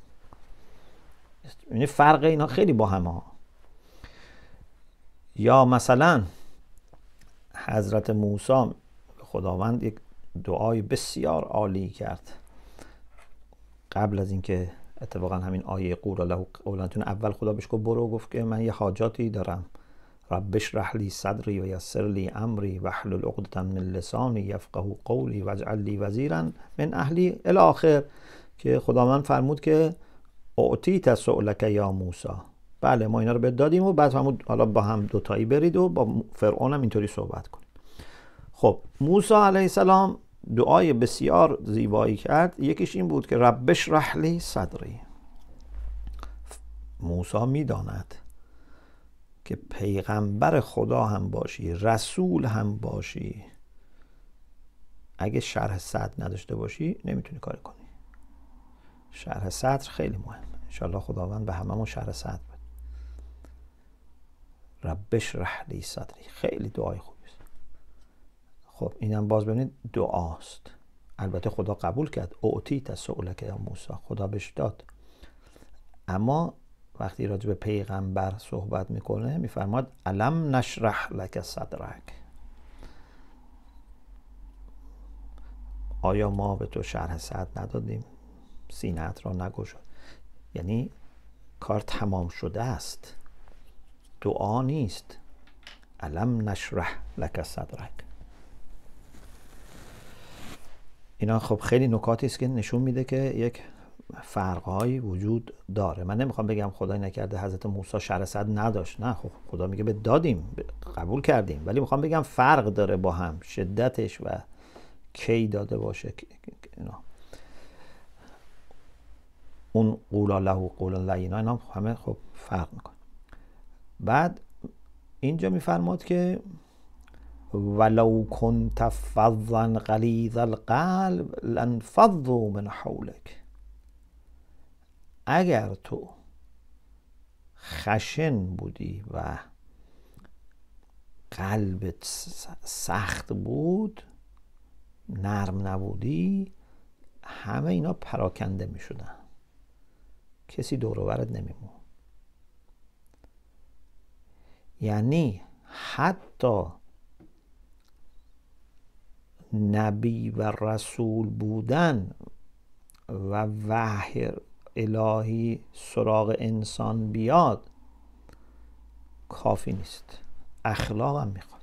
یعنی فرق اینا خیلی با همه ها یا مثلا حضرت موسی خداوند یک دعای بسیار عالی کرد قبل از اینکه اتفاقا همین آیه قورا له اول خدا بهش گفت برو گفت که من یه حاجاتی دارم ربش رحلی صدری و یسر لی امری و حلل من لسانی یفقه قولی و لی وزیرا من اهلی آخر که خداوند فرمود که اعطیت سؤلک یا موسی بله ما اینا رو به دادیم و بعد همون حالا با هم دوتایی برید و با فرعون هم اینطوری صحبت کنید خب موسی علیه السلام دعای بسیار زیبایی کرد یکیش این بود که ربش رحلی صدری موسا میداند که پیغمبر خدا هم باشی رسول هم باشی اگه شرح صدر نداشته باشی نمیتونی کار کنی شرح صدر خیلی مهمه انشالله خداوند به ما شرح صدر ربش رحلی صدری خیلی دعای خوبی است خب هم باز ببینید دعاست البته خدا قبول کرد اوتی تسئله یا موسی خدا بهش داد اما وقتی راجع به پیغمبر صحبت میکنه میفرماد علم نشرح لک صدرک آیا ما به تو شرح صدر ندادیم سینت را نگشاد یعنی کار تمام شده است دعا نیست علم نشرح لک صدرک اینا خب خیلی نکاتی است که نشون میده که یک فرقهایی وجود داره من نمیخوام بگم خدای نکرده حضرت موسی شر صد نداشت نه خب خدا میگه به دادیم قبول کردیم ولی میخوام بگم فرق داره با هم شدتش و کی داده باشه اینا اون قولا له قولا لینا اینا خب همه خب فرق میکنه بعد اینجا میفرماد که ولو کنت فظا غلیظ القلب لانفضوا من حولک اگر تو خشن بودی و قلبت سخت بود نرم نبودی همه اینا پراکنده می شدن کسی دوروبرت نمیمون یعنی حتی نبی و رسول بودن و وحی الهی سراغ انسان بیاد کافی نیست اخلاق هم میخواد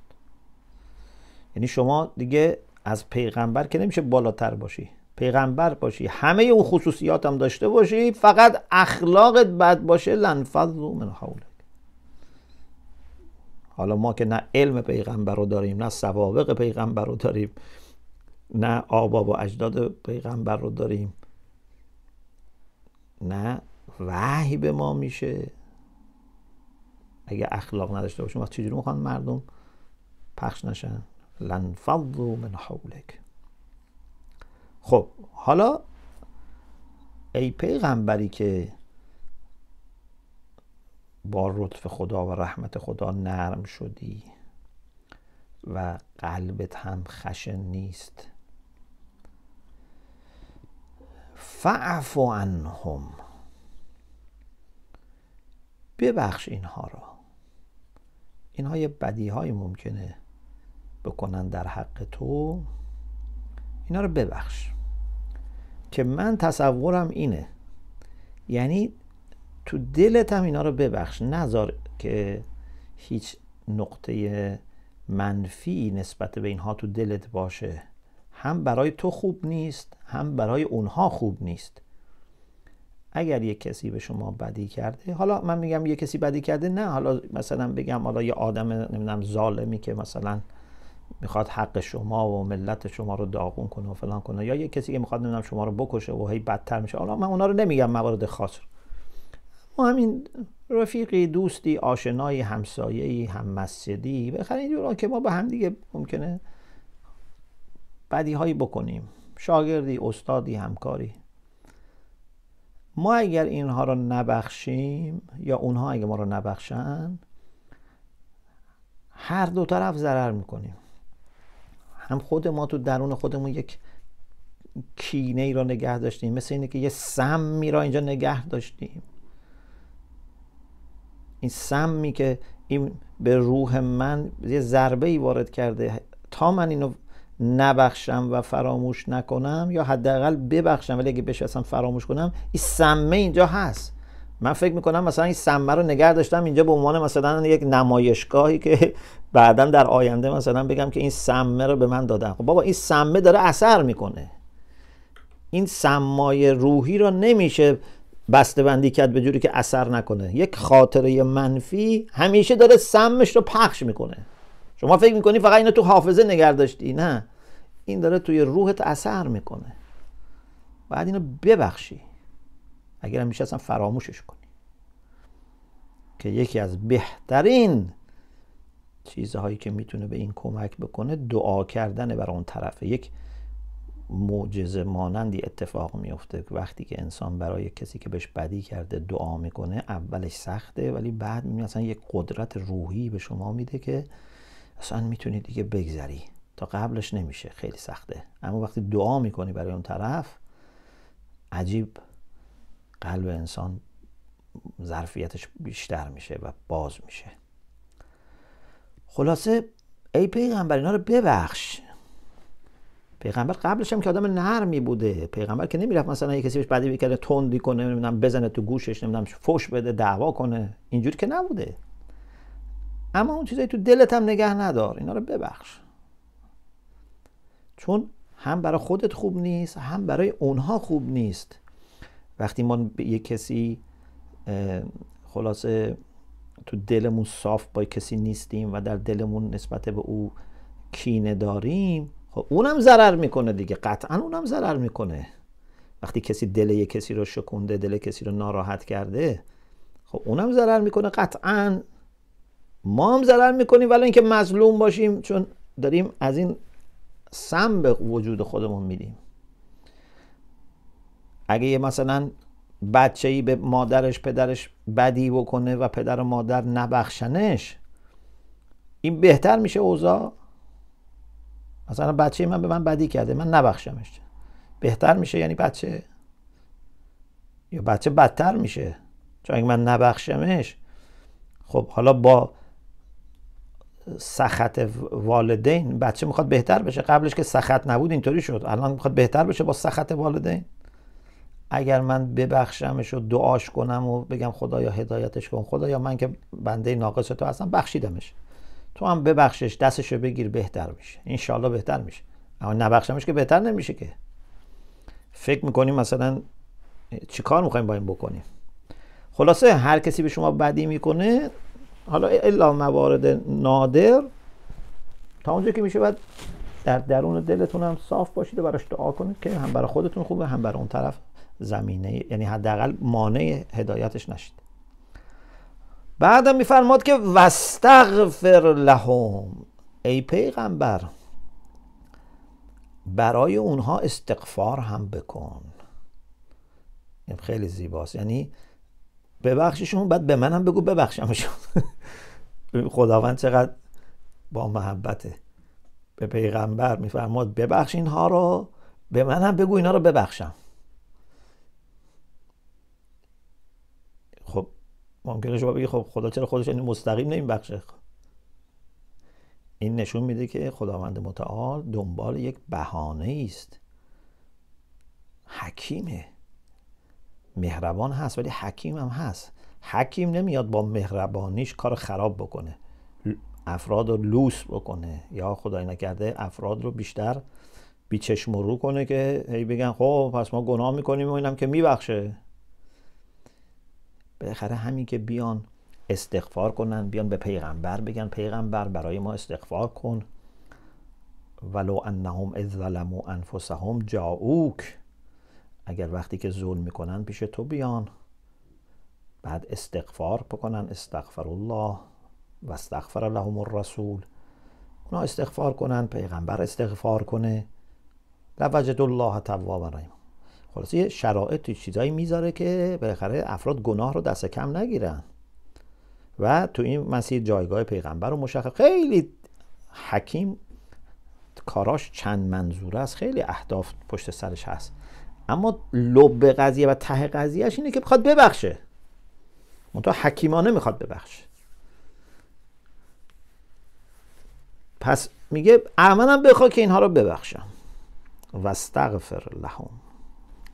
یعنی شما دیگه از پیغمبر که نمیشه بالاتر باشی پیغمبر باشی همه اون خصوصیات هم داشته باشی فقط اخلاقت بد باشه لنفض من حوله حالا ما که نه علم پیغمبر رو داریم نه سوابق پیغمبر رو داریم نه آبا و اجداد پیغمبر رو داریم نه وحی به ما میشه اگه اخلاق نداشته باشیم وقت چجوری میخوان مردم پخش نشن لنفض من حولک خب حالا ای پیغمبری که با رطف خدا و رحمت خدا نرم شدی و قلبت هم خشن نیست فعفو عنهم ببخش اینها را اینها یه بدی ممکنه بکنن در حق تو اینها رو ببخش که من تصورم اینه یعنی تو دلت هم اینا رو ببخش نذار که هیچ نقطه منفی نسبت به اینها تو دلت باشه هم برای تو خوب نیست هم برای اونها خوب نیست اگر یه کسی به شما بدی کرده حالا من میگم یه کسی بدی کرده نه حالا مثلا بگم حالا یه آدم نمیدونم ظالمی که مثلا میخواد حق شما و ملت شما رو داغون کنه و فلان کنه یا یه کسی که میخواد نمیدونم شما رو بکشه و هی بدتر میشه حالا من اونا رو نمیگم موارد خاص رو ما همین رفیقی دوستی آشنایی همسایه‌ای هم مسجدی بخرید اینجورا که ما به هم دیگه ممکنه بدی بکنیم شاگردی استادی همکاری ما اگر اینها رو نبخشیم یا اونها اگر ما رو نبخشن هر دو طرف ضرر میکنیم هم خود ما تو درون خودمون یک کینه ای رو نگه داشتیم مثل اینه که یه سمی را اینجا نگه داشتیم این سمی که این به روح من یه ضربه ای وارد کرده تا من اینو نبخشم و فراموش نکنم یا حداقل ببخشم ولی اگه اصلا فراموش کنم این سمه اینجا هست من فکر میکنم مثلا این سمه رو نگه داشتم اینجا به عنوان مثلا یک نمایشگاهی که بعدا در آینده مثلا بگم که این سمه رو به من دادم خب بابا این سمه داره اثر میکنه این سمای روحی رو نمیشه بسته بندی کرد به جوری که اثر نکنه یک خاطره منفی همیشه داره سمش رو پخش میکنه شما فکر میکنی فقط اینو تو حافظه نگرداشتی نه این داره توی روحت اثر میکنه باید اینو ببخشی اگر میشه اصلا فراموشش کنی که یکی از بهترین چیزهایی که میتونه به این کمک بکنه دعا کردن بر اون طرفه یک معجزه مانندی اتفاق میفته وقتی که انسان برای کسی که بهش بدی کرده دعا میکنه اولش سخته ولی بعد میبینی اصلا یک قدرت روحی به شما میده که اصلا میتونی دیگه بگذری تا قبلش نمیشه خیلی سخته اما وقتی دعا میکنی برای اون طرف عجیب قلب انسان ظرفیتش بیشتر میشه و باز میشه خلاصه ای پیغمبر اینا رو ببخش پیغمبر قبلش هم که آدم نرمی بوده پیغمبر که نمیرفت مثلا یه کسی بهش بدی بکنه تندی کنه نمیدونم بزنه تو گوشش نمیدونم فوش بده دعوا کنه اینجوری که نبوده اما اون چیزایی تو دلت هم نگه ندار اینا رو ببخش چون هم برای خودت خوب نیست هم برای اونها خوب نیست وقتی ما به یه کسی خلاصه تو دلمون صاف با کسی نیستیم و در دلمون نسبت به او کینه داریم خب اونم ضرر میکنه دیگه قطعا اونم ضرر میکنه وقتی کسی دل یه کسی رو شکونده دل کسی رو ناراحت کرده خب اونم ضرر میکنه قطعا ما هم ضرر میکنیم ولی اینکه مظلوم باشیم چون داریم از این سم به وجود خودمون میدیم اگه یه مثلا بچه ای به مادرش پدرش بدی بکنه و پدر و مادر نبخشنش این بهتر میشه اوضاع مثلا بچه من به من بدی کرده من نبخشمش بهتر میشه یعنی بچه یا بچه بدتر میشه چون اگه من نبخشمش خب حالا با سخت والدین بچه میخواد بهتر بشه قبلش که سخت نبود اینطوری شد الان میخواد بهتر بشه با سخت والدین اگر من ببخشمش و دعاش کنم و بگم خدایا هدایتش کن خدایا من که بنده ناقص تو هستم بخشیدمش تو هم ببخشش دستشو بگیر بهتر میشه انشالله بهتر میشه اما نبخشمش که بهتر نمیشه که فکر میکنیم مثلا کار میخوایم با این بکنیم خلاصه هر کسی به شما بدی میکنه حالا الا موارد نادر تا اونجا که میشه باید در درون دلتون هم صاف باشید و براش دعا کنید که هم برای خودتون خوبه هم برای اون طرف زمینه یعنی حداقل مانع هدایتش نشید بعدم میفرماد که وستغفر لهم ای پیغمبر برای اونها استغفار هم بکن این خیلی زیباست یعنی ببخششون بعد به منم بگو ببخشمشون خداوند چقدر با محبته به پیغمبر میفرماد ببخش اینها رو به منم بگو اینا رو ببخشم ممکنه شما بگی خب خدا چرا خودش مستقیم نمیبخشه این نشون میده که خداوند متعال دنبال یک بهانه است حکیمه مهربان هست ولی حکیم هم هست حکیم نمیاد با مهربانیش کار خراب بکنه افراد رو لوس بکنه یا خدای نکرده افراد رو بیشتر بیچشم رو کنه که هی بگن خب پس ما گناه میکنیم و اینم که میبخشه بالاخره همین که بیان استغفار کنن بیان به پیغمبر بگن پیغمبر برای ما استغفار کن ولو انهم اذ ظلموا انفسهم جاؤوک اگر وقتی که ظلم میکنن پیش تو بیان بعد استغفار بکنن استغفر الله و استغفر لهم الرسول اونا استغفار کنن پیغمبر استغفار کنه لوجد الله تواب رحیم خلاص یه شرایط چیزایی میذاره که بالاخره افراد گناه رو دست کم نگیرن و تو این مسیر جایگاه پیغمبر رو مشخص خیلی حکیم کاراش چند منظور است خیلی اهداف پشت سرش هست اما لب قضیه و ته قضیهش اینه که بخواد ببخشه منتها حکیمانه میخواد ببخشه پس میگه امنم بخواد که اینها رو ببخشم و استغفر لهم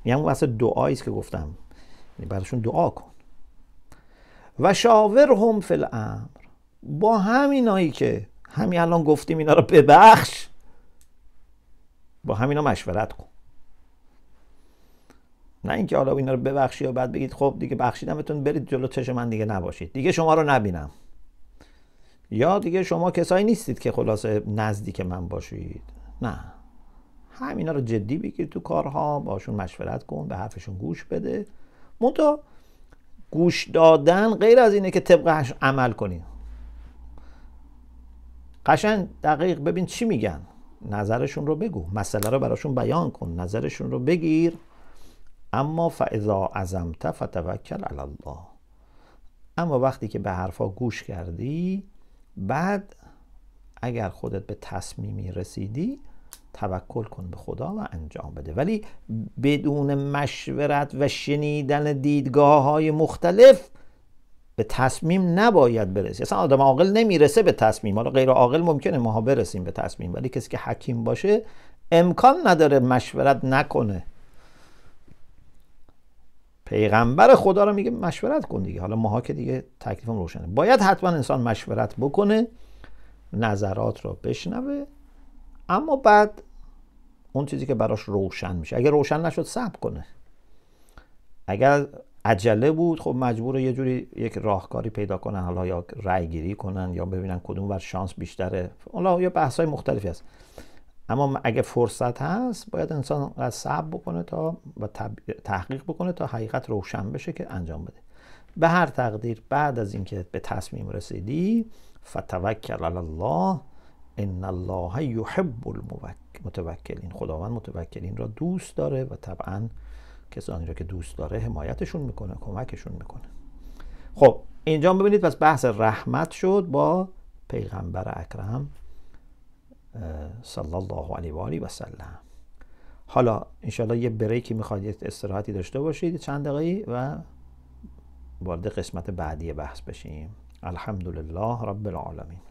یعنی همون دعایی که گفتم یعنی براشون دعا کن و شاورهم فل الامر با همینایی که همین الان گفتیم اینا رو ببخش با همینا مشورت کن نه اینکه حالا اینا رو ببخشی یا بعد بگید خب دیگه بخشیدمتون برید جلو چش من دیگه نباشید دیگه شما رو نبینم یا دیگه شما کسایی نیستید که خلاصه نزدیک من باشید نه اینا رو جدی بگیر تو کارها باشون مشورت کن به حرفشون گوش بده منتها گوش دادن غیر از اینه که طبقش عمل کنی قشن دقیق ببین چی میگن نظرشون رو بگو مسئله رو براشون بیان کن نظرشون رو بگیر اما فاذا عزمت فتوکل علی الله اما وقتی که به حرفا گوش کردی بعد اگر خودت به تصمیمی رسیدی توکل کن به خدا و انجام بده ولی بدون مشورت و شنیدن دیدگاه های مختلف به تصمیم نباید برسی اصلا آدم عاقل نمیرسه به تصمیم حالا غیر عاقل ممکنه ماها برسیم به تصمیم ولی کسی که حکیم باشه امکان نداره مشورت نکنه پیغمبر خدا رو میگه مشورت کن دیگه حالا ماها که دیگه تکلیفم روشنه باید حتما انسان مشورت بکنه نظرات رو بشنوه اما بعد اون چیزی که براش روشن میشه اگر روشن نشد صبر کنه اگر عجله بود خب مجبور یه جوری یک راهکاری پیدا کنن حالا یا رای گیری کنن یا ببینن کدوم ور شانس بیشتره حالا یا بحث های مختلفی هست اما اگه فرصت هست باید انسان صبر بکنه تا و تحقیق بکنه تا حقیقت روشن بشه که انجام بده به هر تقدیر بعد از اینکه به تصمیم رسیدی فتوکل علی الله ان الله یحب المتوکلین خداوند متوکلین را دوست داره و طبعا کسانی را که دوست داره حمایتشون میکنه کمکشون میکنه خب اینجا ببینید پس بحث رحمت شد با پیغمبر اکرم صلی الله علیه و آله و سلم حالا انشالله یه بریکی میخواد یه استراحتی داشته باشید چند دقیقه و وارد قسمت بعدی بحث بشیم الحمدلله رب العالمین